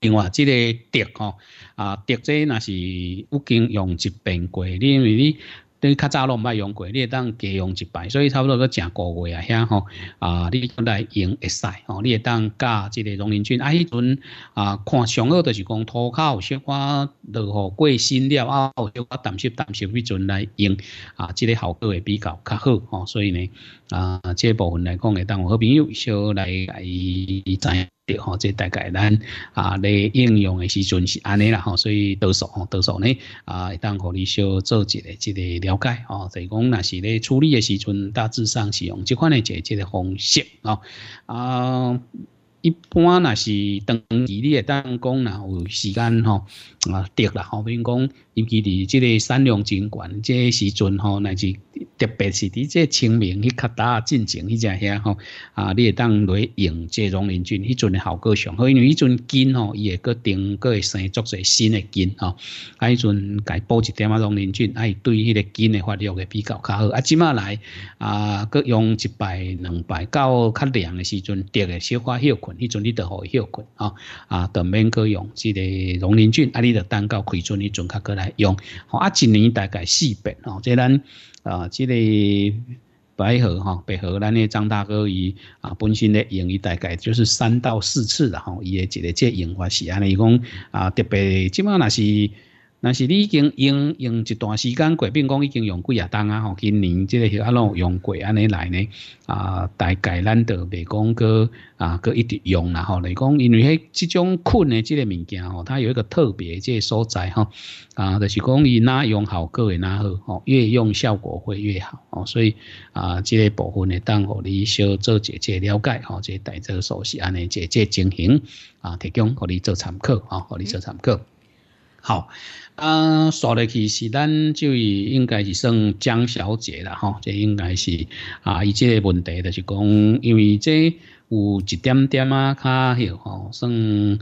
另外，即个敌吼，啊，敌即那是有经用一遍过，因为你你较早拢唔爱用过，你会当加用一摆，所以差不多都成个月啊，遐吼，啊，你来用会使吼，你会当加即个农林菌，啊，迄阵啊，看上好就是讲土有小可落雨过新料啊，小可淡湿淡湿，迄阵来用啊，即个效果会比较较好吼，所以呢，啊，即部分来讲会当好朋友小来来知。吼，即大概，咱啊，咧应用嘅时阵是安尼啦，吼，所以多数吼多数呢，啊，当互你少做一啲，一个了解，吼，哦，提讲嗱，是咧处理嘅时阵，大致上是用即款嘅解决方式，吼啊。一般那是长期你会当讲若有时间吼啊，得啦。后面讲尤其是即个产量真悬，即个时阵吼，乃是特别是伫即清明去较大进程去只遐吼啊，你会当落用即龙鳞菌，迄阵效果上好，因为迄阵菌吼伊会阁定会生，作侪新的菌吼。啊，迄阵改补一点仔龙鳞菌，伊对迄个菌的发育会比较较好。啊，即马来啊，阁用一排两排，到较凉的时阵，滴个小花休困。迄阵你就好休困啊，啊，就免去用，即个龙林俊，啊，你就等到开春，你准较过来用。吼。啊，一年大概四遍哦。即咱啊，即个百合哈，百合，咱诶张大哥伊啊，本身咧用伊大概就是三到四次啦吼。伊诶，一个即用法是安尼讲啊，特别即卖那是。但是你已经用用一段时间过，并讲已经用几啊当啊吼，今年即个迄啊有用过安尼来呢啊，大概咱著袂讲个啊，各一直用啦吼。来讲，因为迄即种困的即个物件吼，它有一个特别即个所在吼，啊，就是讲伊哪用效果会哪好吼，越用效果会越好哦。所以啊，即个部分呢，当互你小做一节了解吼，即个大致所是安尼一节进行啊，提供互你做参考啊，互你做参考。好啊刷落去是咱就以应该是算江小姐啦吼这应该是啊伊即个问题著是讲因为这有一点点啊较红吼算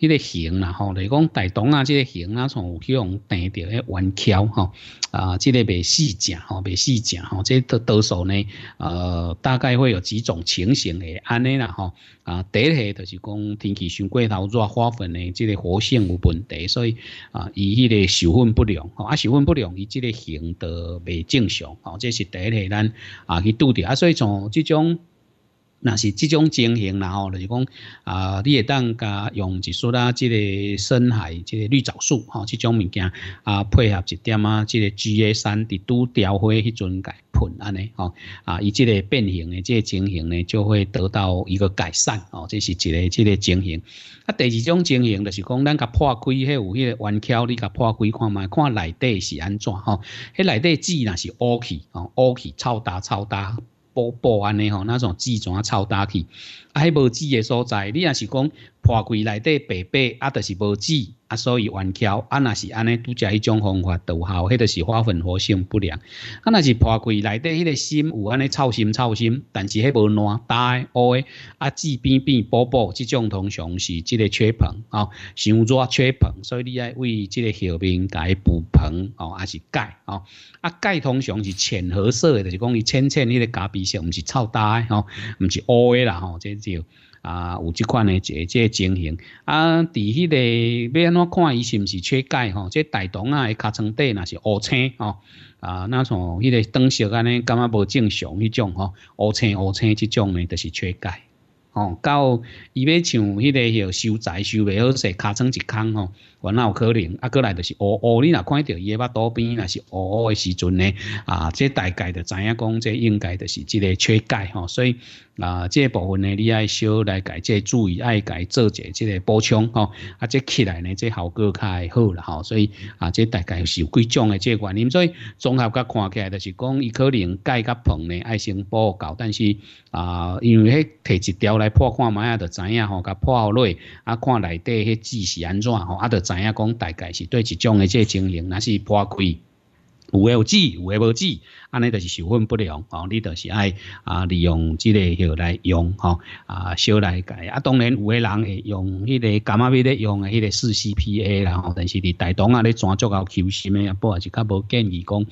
迄个形啦吼，来讲大动啊，即个形啊，从有去用单调诶弯翘吼，啊，即个未细正吼，未细正吼，即得倒数呢，呃，大概会有几种情形诶，安尼啦吼，啊，第一就是讲天气伤过头，热，花粉呢，即个活性有问题，所以啊，伊迄个受粉不良吼，啊，受粉不良，伊即个形都未正常吼，这是第一个咱啊去拄着，啊，所以从即种。那是这种情形，然后就是讲啊，你会当加用一束啦，即个深海即个绿藻素吼，这种物件啊，配合一点啊，即个 G A 三伫拄调回迄阵甲喷安尼吼啊，伊即个变形的即个情形呢，就会得到一个改善，吼，这是一个，即个情形。啊，第二种情形就是讲，咱甲破开迄有迄个弯翘，你甲破开看卖，看内底是安怎？吼，迄内底枝那是乌 K，吼乌 K 超大超大。布布安尼吼，那种纸啊超大体，啊，迄无纸诶所在，你若是讲破柜内底白白，啊，都是无纸。啊，所以弯翘啊，那是安尼拄食一种方法都好，迄个是花粉活性不良。啊，那是破开内底迄个心有安尼臭心臭心，但是迄无卵大，乌诶啊，枝边边薄薄，即种通常是即个缺硼哦，伤热缺硼，所以你爱为即个后面改补硼哦，还是钙哦。啊，钙通常是浅褐色诶，就是讲伊浅浅迄个咖啡色，毋是臭大诶吼，毋是乌诶啦吼，这就啊有即款诶即即情形。啊，伫迄个要安。我看伊是毋是缺钙吼，即大肠啊、诶、尻川底那是乌青吼，啊，那像迄个灯色安尼，感觉无正常迄种吼，乌青乌青即种呢，就是缺钙。吼到伊要像迄个许收财收未好势尻川一空吼原来有可能啊过来就是乌乌你若看着伊诶腹肚边若是乌乌的时阵咧啊即大概就知影讲即应该就是即个缺钙吼所以啊即部分咧你爱小来家即注意爱家做者即个补充吼啊即起来咧即效果较会好啦吼所以啊即大概是有几种的即个原因所以综合较看起来就是讲伊可能钙甲硼咧爱先补够但是啊因为迄摕一条来破看，买啊，著知影吼，甲破好落，啊，看内底迄字是安怎吼，啊，著知影讲大概是对一种诶即情形，若是破开。有诶有质，有诶无质，安尼就是授粉不良哦。你就是爱啊，利用即个许来用吼，啊，烧来家。啊，当然有诶人会用迄个感嘛？要咧用诶迄个四 C P A 啦，吼，但是你大东啊咧转足够求心啊，不也是较无建议讲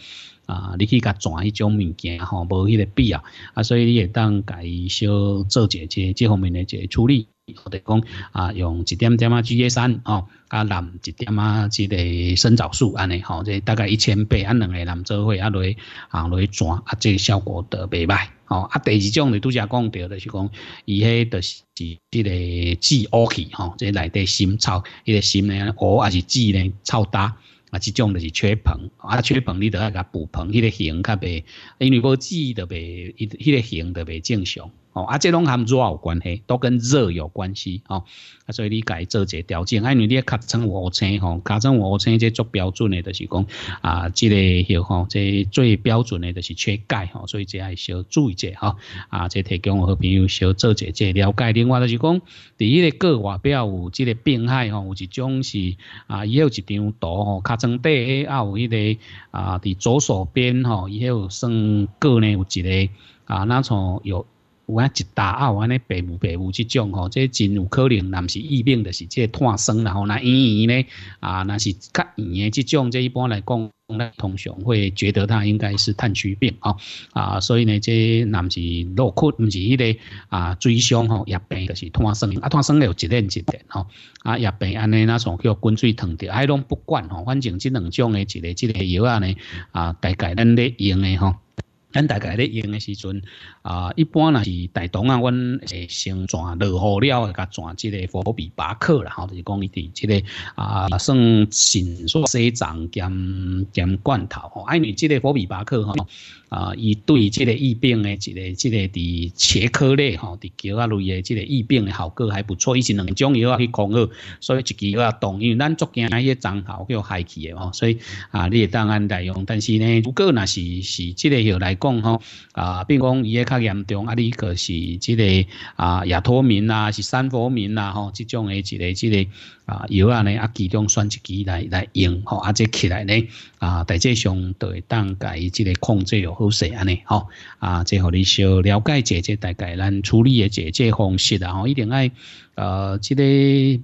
啊，你去甲转迄种物件吼，无迄个必要。啊，所以你会当己烧做者即即方面诶一个处理。我哋讲啊，用一点点啊，G A 三哦，啊，蓝一点啊，即个生长素安尼，吼，即大概一千倍，啊，两个蓝藻灰啊来啊来转，啊，即、这效果都袂歹，吼，啊，第二种你拄则讲着就是讲，伊迄就是即个痣乌去吼，即内底心凹，迄个心咧乌还是痣咧凹大，啊，这种就是缺硼，啊，缺硼你著要甲补硼，迄个形较袂，因为个痣著袂，伊个形著袂正常。哦，啊，这拢含热有关系，都跟热有关系哦。啊，所以你改做者调整。哎，你你卡尘五青吼，卡尘五青这做标准的，就是讲啊，这个吼，这最标准的，就是缺钙吼。所以这还小注意者哈。啊，这提供好朋友小做者一了解。另外就是讲，第一个个外表有这个病害吼，有一种是啊，也有一张图吼，卡尘底啊，有一个啊，伫左手边吼，以有算个呢，有一个啊，那从有。有啊，一打啊，有安尼白雾白雾即种吼，即真有可能，难是疫病著是即个烫伤然后那医院咧啊，那是较严的即种，即一般来讲通常会觉得它应该是炭疽病哦啊，所以呢即难是落血，毋是迄个啊嘴伤吼，也病著是烫伤，啊烫伤了有一点一点吼啊也病安尼那上叫滚水烫掉，哎拢不管吼，反正即两种的一个一个药啊呢啊，大家咱咧用的吼。咱大概咧用诶时阵，啊，一般若是大同啊，阮先全落雨了，甲全即个伏比巴克啦，吼，就是讲伊伫即个啊，算肾速西藏兼兼罐头，吼，因为即个伏比巴克吼，啊，伊对即个疫病诶一个即个伫切科类吼，伫桥啊类诶即个疫病诶效果还不错，伊是两种药去抗嘅，所以一药啊同为咱福建迄个账号叫害去诶吼，所以啊，你也当然来用，但是呢，如果那是是即个药来。讲吼，啊，比如讲伊诶较严重，啊，你个是即、个啊亚脱敏啊，是三脱敏啊，吼、即种诶一个即、个。啊，药啊呢啊，其中选一支来来用吼，啊，这起来呢啊，大致上都会当家这个控制又好势安尼吼啊，这互你小了解这大概咱处理的这些方式啊，吼，一定爱呃，这个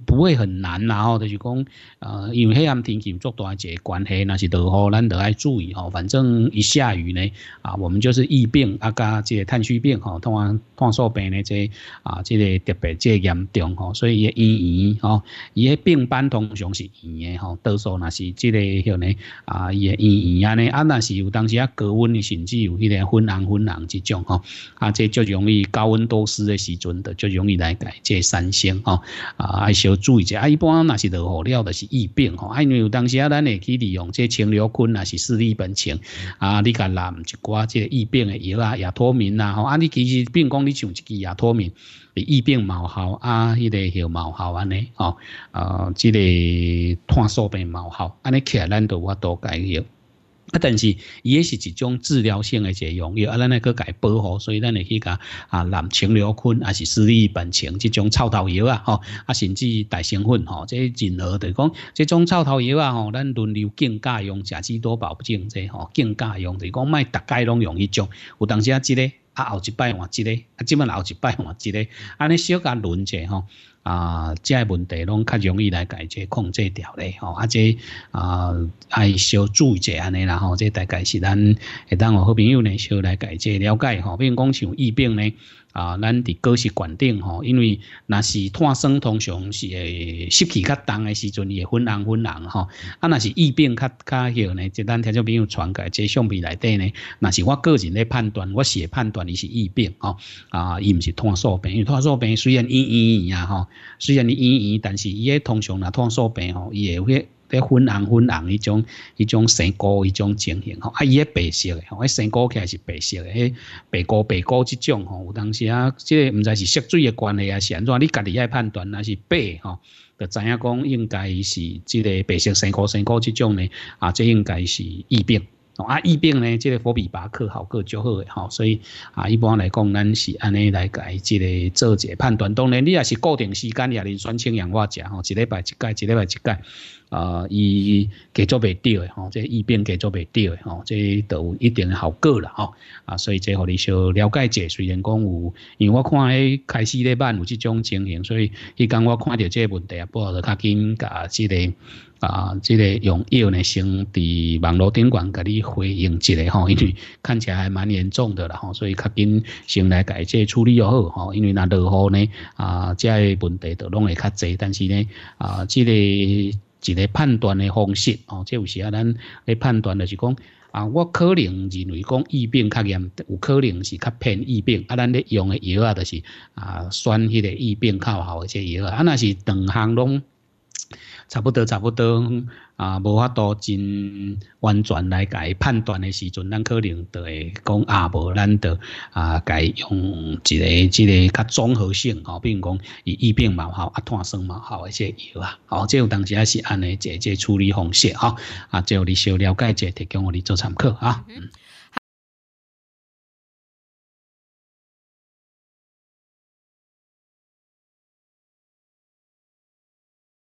不会很难啦吼，就是讲呃，因为黑暗天气作大一个关系，那是落好，咱都爱注意吼。反正一下雨呢啊，我们就是疫病啊加这炭疽病吼，通安断索病呢这啊，这个特别这严重吼，所以也医院吼也。病斑通常是圆的吼，多数那是这个向呢啊伊的圆圆啊呢啊，那是有当时啊高温的，甚至有迄个昏红昏红这种吼，啊这就容易高温多湿的时阵的，较容易来解这生星吼啊，还小注意一下啊。一般那是落雨了的是疫病吼，啊因为有当时啊咱会去利用这青流菌啊是四力本清啊，你甲拿一挂这疫病的药啊，亚脱敏啊，啊你其实并讲你像一支亚脱敏。疫病毛喉啊，迄个叫毛喉安尼，哦，呃，即个炭素病毛喉，安尼起来咱都法都解少。啊，但是伊诶是一种治疗性的个用，药，啊，咱来去改保护，所以咱来去甲啊滥青了菌，啊是四异苯腈这种臭头药啊，吼啊，甚至大成分吼，即任何就是讲，即种臭头药啊，吼，咱轮流间隔用，食之多保健这吼，间隔用就是讲，卖大概拢用一种，有当时啊，即个。啊，后一摆换一个，啊，基本后一摆换一个，安尼小甲轮一下吼。啊，这问题拢较容易来解决、控制掉咧，吼。啊，这啊爱小注意安尼啦，吼、后这大概是咱会当我好朋友呢，小来解决了解吼。如讲像疫病呢，啊，咱伫各式环境吼，因为那是碳酸通常是会湿气较重的时阵，也分人分人吼。啊，那是疫病较较许呢，即咱听众朋友传开，即相片内底呢，那是我个人的判断，我先判断伊是疫病吼。啊，伊唔是碳素病，因为碳素病虽然医医院吼。虽然你医院，但是伊咧通常若通素病吼，伊会有迄咧粉红粉红迄种、迄种生高、迄种情形吼，啊，伊也白色诶吼，迄升高起来是白色诶，迄白高白高即种吼，有当时啊，即个唔知是涉水诶关系啊，是安怎？你家己爱判断，那是白吼，就知影讲应该是即个白色生高生高即种呢，啊，这应该是疫病。啊，疫病呢，即个伏比把去好过就好诶，吼，所以啊，一般来讲，咱是安尼来解即个做个判断。当然，你也是固定时间，也能算清氧化钾，吼，一礼拜一届，一礼拜一届。啊，伊给做袂掉诶吼，即医病给做袂掉诶吼，即都有一定效果啦吼。啊，所以即互你小了解者，虽然讲有，因为我看诶开始咧办有即种情形，所以伊讲我看到即个问题啊，不好就较紧甲即个啊，即、个用药呢先伫网络顶管甲你回应一下吼，因为看起来还蛮严重的啦吼，所以较紧先来甲即处理就好吼，因为若落雨呢啊，即个问题都拢会较侪，但是呢啊，即、个。一个判断的方式哦，即有时啊，咱咧判断就是讲，啊，我可能认为讲疫病较严，有可能是较偏疫病，啊，咱咧用的药啊，就是啊，选迄个疫病较好一些药，啊，那是两项拢。差不多，差不多，啊，无法度真完全来解判断的时阵，咱可能就会讲啊，无咱就啊，伊用一个、一个较综合性吼，比如讲以疫病嘛好，啊，碳酸嘛好一些药啊，好，即有当时也是安尼一个处理方式哈，啊，最互你稍了解者，提供我你做参考啊。